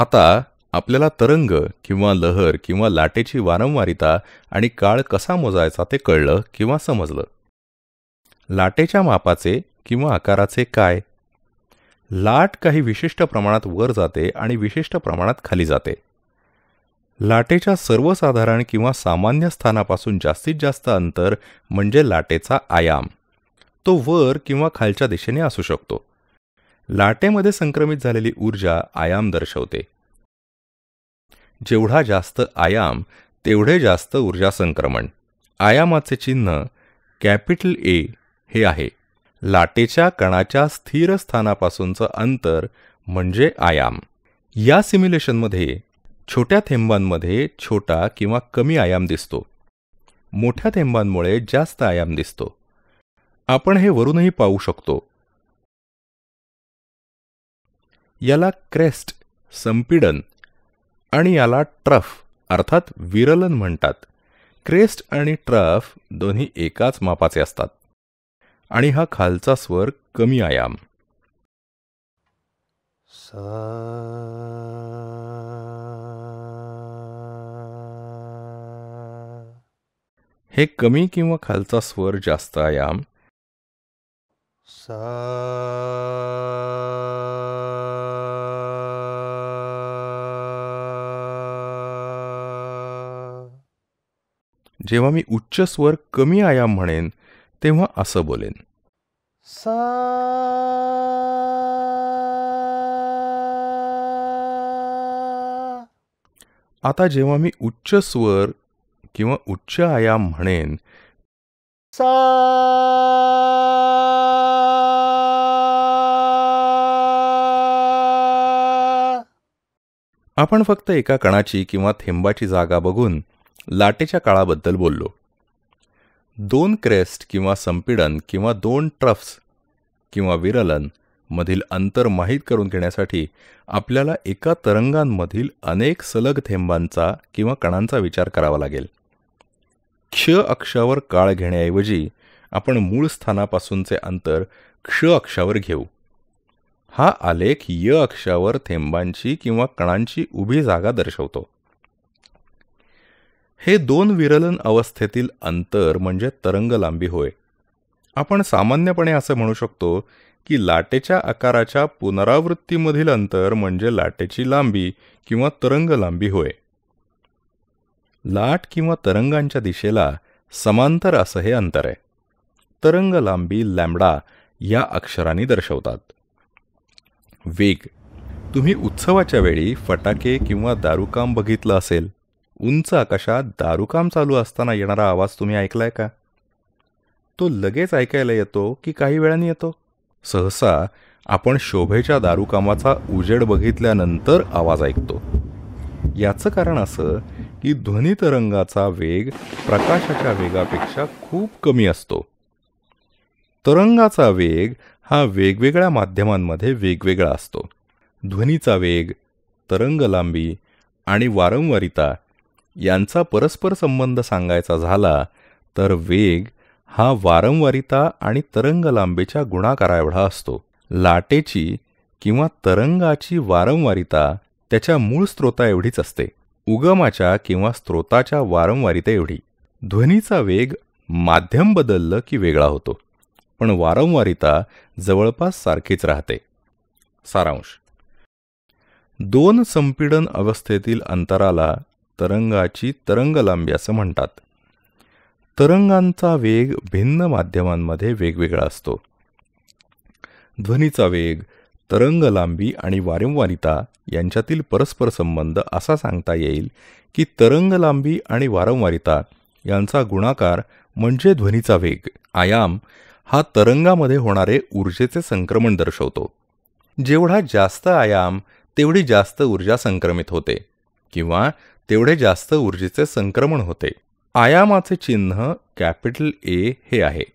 आता आपल्याला तरंग किंवा लहर किंवा लाटेची वारंवारिता आणि काळ कसा मोजायचा ते कळलं किंवा समजलं लाटेच्या मापाचे किंवा आकाराचे काय लाट काही विशिष्ट प्रमाणात वर जाते आणि विशिष्ट प्रमाणात खाली जाते लाटेच्या सर्वसाधारण किंवा सामान्य स्थानापासून जास्तीत जास्त अंतर म्हणजे लाटेचा आयाम तो वर किंवा खालच्या दिशेने असू शकतो लाटेमध्ये संक्रमित झालेली ऊर्जा आयाम दर्शवते जेवढा जास्त आयाम तेवढे जास्त ऊर्जा संक्रमण आयामाचे चिन्ह कॅपिटल ए हे आहे लाटेच्या कणाच्या स्थिर स्थानापासूनचं अंतर म्हणजे आयाम या सिम्युलेशनमध्ये छोट्या थेंबांमध्ये छोटा किंवा कमी आयाम दिसतो मोठ्या थेंबांमुळे जास्त आयाम दिसतो आपण हे वरूनही पाहू शकतो याला क्रेस्ट संपीडन आणि याला ट्रफ अर्थात विरलन म्हणतात क्रेस्ट आणि ट्रफ दोन्ही एकाच मापाचे असतात आणि हा खालचा स्वर कमी आयाम हे कमी किंवा खालचा स्वर जास्त आयाम सा जेव्हा मी उच्च स्वर कमी आयाम म्हणेन तेव्हा असं बोलेन सा आता जेव्हा मी उच्च स्वर किंवा उच्च आयाम म्हणेन सा आपण फक्त एका कणाची किंवा थेंबाची जागा बघून लाटेच्या काळाबद्दल बोललो दोन क्रेस्ट किंवा संपीडन किंवा दोन ट्रफ्स किंवा विरलन मधील अंतर माहीत करून घेण्यासाठी आपल्याला एका तरंगांमधील अनेक सलग थेंबांचा किंवा कणांचा विचार करावा लागेल क्ष अक्षावर काळ घेण्याऐवजी आपण मूळ स्थानापासूनचे अंतर क्ष अक्षावर घेऊ हा आलेख य अक्षावर थेंबांची किंवा कणांची उभी जागा दर्शवतो हे दोन विरलन अवस्थेतील अंतर म्हणजे तरंग लांबी होय आपण सामान्यपणे असं म्हणू शकतो की लाटेच्या आकाराच्या पुनरावृत्तीमधील अंतर म्हणजे लाटेची लांबी किंवा तरंग लांबी होय लाट किंवा तरंगांच्या दिशेला समांतर असं हे अंतर आहे तरंग लांबी लॅम्बडा या अक्षरांनी दर्शवतात वेग तुम्ही उत्सवाच्या वेळी फटाके किंवा दारुकाम बघितलं असेल उंच आकाशात दारुकाम चालू असताना येणारा आवाज तुम्ही ऐकलाय का तो लगेच ऐकायला येतो की काही वेळाने येतो सहसा आपण शोभेच्या दारुकामाचा उजेड बघितल्यानंतर आवाज ऐकतो याचं कारण असं की ध्वनी तरंगाचा वेग प्रकाशाच्या वेगापेक्षा खूप कमी असतो तरंगाचा वेग हा वेगवेगळ्या माध्यमांमध्ये वेगवेगळा असतो ध्वनीचा वेग तरंग लांबी आणि वारंवारिता यांचा परस्पर संबंध सांगायचा झाला तर वेग हा वारंवारिता आणि तरंग गुणाकारा एवढा असतो लाटेची किंवा तरंगाची वारंवारिता त्याच्या मूळ स्रोता एवढीच असते उगमाच्या किंवा स्त्रोताच्या वारंवारिता एवढी ध्वनीचा वेग माध्यम बदललं की वेगळा होतो पण वारंवारिता जवळपास सारखीच राहते सारांश दोन संपीडन अवस्थेतील अंतराला तरंगाची तरंगलांबी असं म्हणतात तरंगांचा वेग भिन्न माध्यमांमध्ये वेगवेगळा असतो ध्वनीचा वेग तरंगलांबी आणि वारंवारिता यांच्यातील परस्पर संबंध असा सांगता येईल की तरंगलांबी आणि वारंवारिता यांचा गुणाकार म्हणजे ध्वनीचा वेग आयाम हा तरंगामध्ये होणारे ऊर्जेचे संक्रमण दर्शवतो जेवढा जास्त आयाम तेवढी जास्त ऊर्जा संक्रमित होते किंवा तेवढे जास्त ऊर्जेचे संक्रमण होते आयामाचे चिन्ह कॅपिटल ए हे आहे